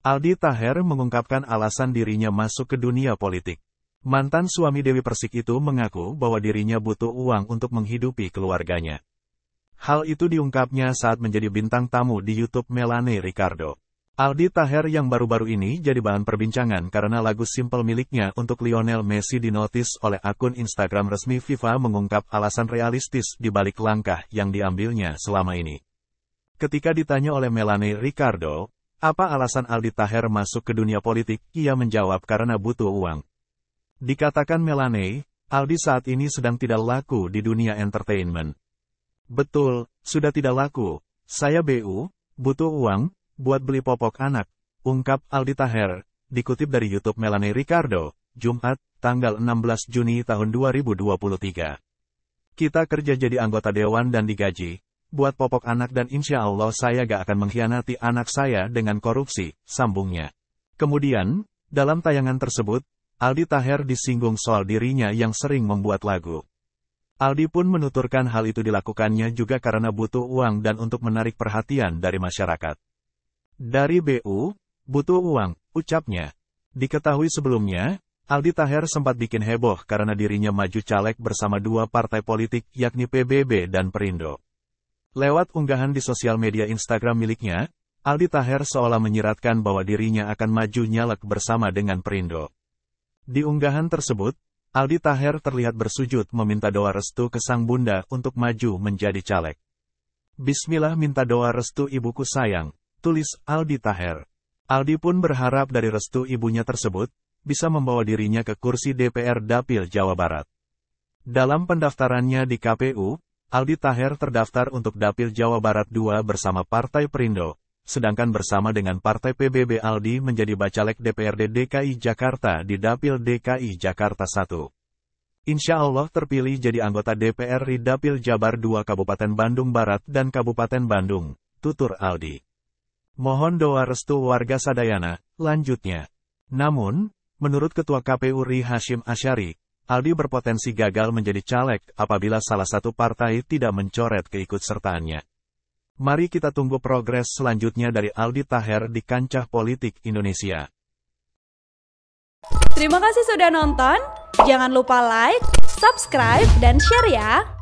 Aldi Taher mengungkapkan alasan dirinya masuk ke dunia politik. Mantan suami Dewi Persik itu mengaku bahwa dirinya butuh uang untuk menghidupi keluarganya. Hal itu diungkapnya saat menjadi bintang tamu di YouTube Melanie Ricardo. Aldi Taher yang baru-baru ini jadi bahan perbincangan karena lagu simpel miliknya untuk Lionel Messi dinotis oleh akun Instagram resmi FIFA mengungkap alasan realistis di balik langkah yang diambilnya selama ini. Ketika ditanya oleh Melanie Ricardo, apa alasan Aldi Taher masuk ke dunia politik? Ia menjawab karena butuh uang. Dikatakan Melanie, Aldi saat ini sedang tidak laku di dunia entertainment. Betul, sudah tidak laku. Saya BU, butuh uang, buat beli popok anak, ungkap Aldi Taher, dikutip dari YouTube Melanie Ricardo, Jumat, tanggal 16 Juni tahun 2023. Kita kerja jadi anggota dewan dan digaji, buat popok anak dan insya Allah saya gak akan mengkhianati anak saya dengan korupsi, sambungnya. Kemudian, dalam tayangan tersebut, Aldi Taher disinggung soal dirinya yang sering membuat lagu. Aldi pun menuturkan hal itu dilakukannya juga karena butuh uang dan untuk menarik perhatian dari masyarakat. Dari BU, butuh uang, ucapnya. Diketahui sebelumnya, Aldi Taher sempat bikin heboh karena dirinya maju caleg bersama dua partai politik yakni PBB dan Perindo. Lewat unggahan di sosial media Instagram miliknya, Aldi Taher seolah menyiratkan bahwa dirinya akan maju nyalek bersama dengan Perindo. Di unggahan tersebut, Aldi Taher terlihat bersujud meminta doa restu ke sang bunda untuk maju menjadi caleg. Bismillah minta doa restu ibuku sayang, tulis Aldi Taher. Aldi pun berharap dari restu ibunya tersebut, bisa membawa dirinya ke kursi DPR Dapil Jawa Barat. Dalam pendaftarannya di KPU, Aldi Taher terdaftar untuk Dapil Jawa Barat 2 bersama Partai Perindo, sedangkan bersama dengan Partai PBB Aldi menjadi bacalek DPRD DKI Jakarta di Dapil DKI Jakarta 1. Insya Allah terpilih jadi anggota DPR di Dapil Jabar 2 Kabupaten Bandung Barat dan Kabupaten Bandung, tutur Aldi. Mohon doa restu warga Sadayana, lanjutnya. Namun, menurut Ketua KPU Ri Hashim Asyari, Aldi berpotensi gagal menjadi caleg apabila salah satu partai tidak mencoret keikutsertaannya. Mari kita tunggu progres selanjutnya dari Aldi Taher di kancah politik Indonesia. Terima kasih sudah nonton. Jangan lupa like, subscribe, dan share ya.